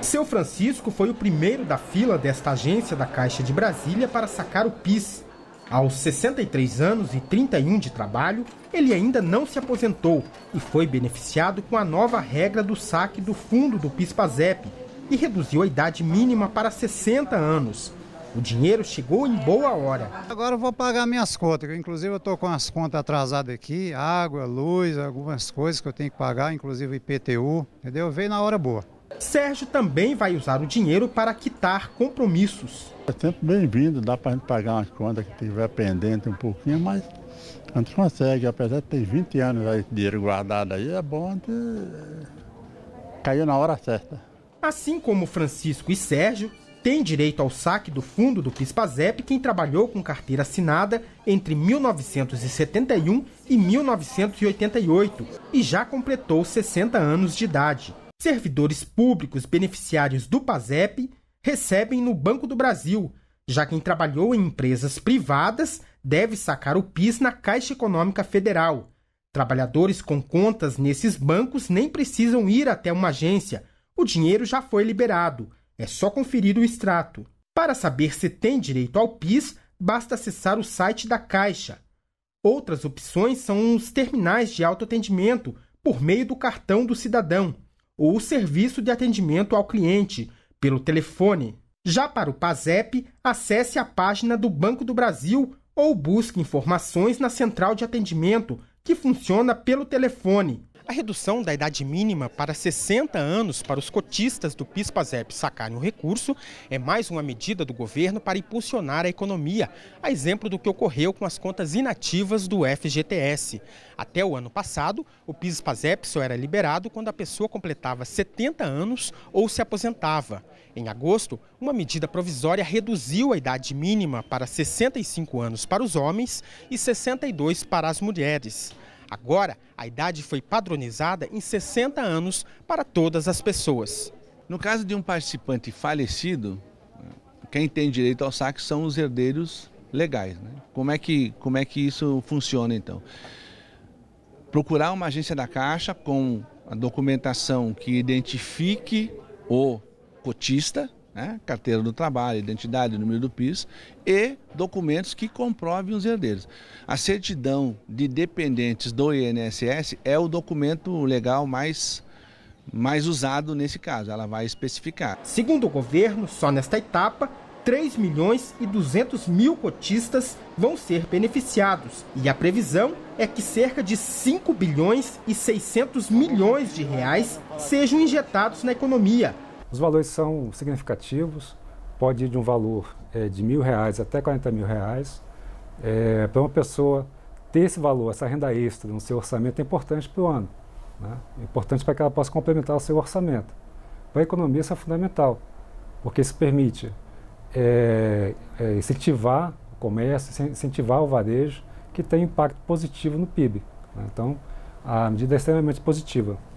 Seu Francisco foi o primeiro da fila desta agência da Caixa de Brasília para sacar o PIS. Aos 63 anos e 31 de trabalho, ele ainda não se aposentou e foi beneficiado com a nova regra do saque do fundo do PIS-PASEP, que reduziu a idade mínima para 60 anos. O dinheiro chegou em boa hora. Agora eu vou pagar minhas contas, inclusive eu estou com as contas atrasadas aqui, água, luz, algumas coisas que eu tenho que pagar, inclusive IPTU, entendeu? Veio na hora boa. Sérgio também vai usar o dinheiro para quitar compromissos. É sempre bem-vindo, dá para a gente pagar umas contas que tiver pendente um pouquinho, mas a gente consegue, apesar de ter 20 anos aí, dinheiro guardado aí, é bom que caiu na hora certa. Assim como Francisco e Sérgio, tem direito ao saque do fundo do PISPAZEP quem trabalhou com carteira assinada entre 1971 e 1988 e já completou 60 anos de idade servidores públicos beneficiários do PASEP recebem no Banco do Brasil, já quem trabalhou em empresas privadas deve sacar o PIS na Caixa Econômica Federal. Trabalhadores com contas nesses bancos nem precisam ir até uma agência, o dinheiro já foi liberado, é só conferir o extrato. Para saber se tem direito ao PIS, basta acessar o site da Caixa. Outras opções são os terminais de autoatendimento por meio do cartão do cidadão ou o serviço de atendimento ao cliente pelo telefone. Já para o PASEP, acesse a página do Banco do Brasil ou busque informações na central de atendimento, que funciona pelo telefone a redução da idade mínima para 60 anos para os cotistas do PIS/PASEP sacarem o recurso é mais uma medida do governo para impulsionar a economia, a exemplo do que ocorreu com as contas inativas do FGTS. Até o ano passado, o PIS/PASEP só era liberado quando a pessoa completava 70 anos ou se aposentava. Em agosto, uma medida provisória reduziu a idade mínima para 65 anos para os homens e 62 para as mulheres. Agora, a idade foi padronizada em 60 anos para todas as pessoas. No caso de um participante falecido, quem tem direito ao saque são os herdeiros legais. Né? Como, é que, como é que isso funciona então? Procurar uma agência da Caixa com a documentação que identifique o cotista, né? carteira do trabalho, identidade, número do PIS e documentos que comprovem os herdeiros. A certidão de dependentes do INSS é o documento legal mais mais usado nesse caso, ela vai especificar. Segundo o governo, só nesta etapa, 3 milhões e 200 mil cotistas vão ser beneficiados. E a previsão é que cerca de 5 bilhões e 600 milhões de reais sejam injetados na economia, os valores são significativos, pode ir de um valor é, de mil reais até 40 mil reais. É, para uma pessoa ter esse valor, essa renda extra no seu orçamento é importante para o ano. Né? É importante para que ela possa complementar o seu orçamento. Para a economia isso é fundamental, porque isso permite é, é, incentivar o comércio, incentivar o varejo, que tem impacto positivo no PIB. Né? Então, a medida é extremamente positiva.